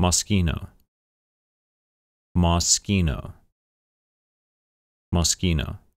Moschino. Moschino. Moschino.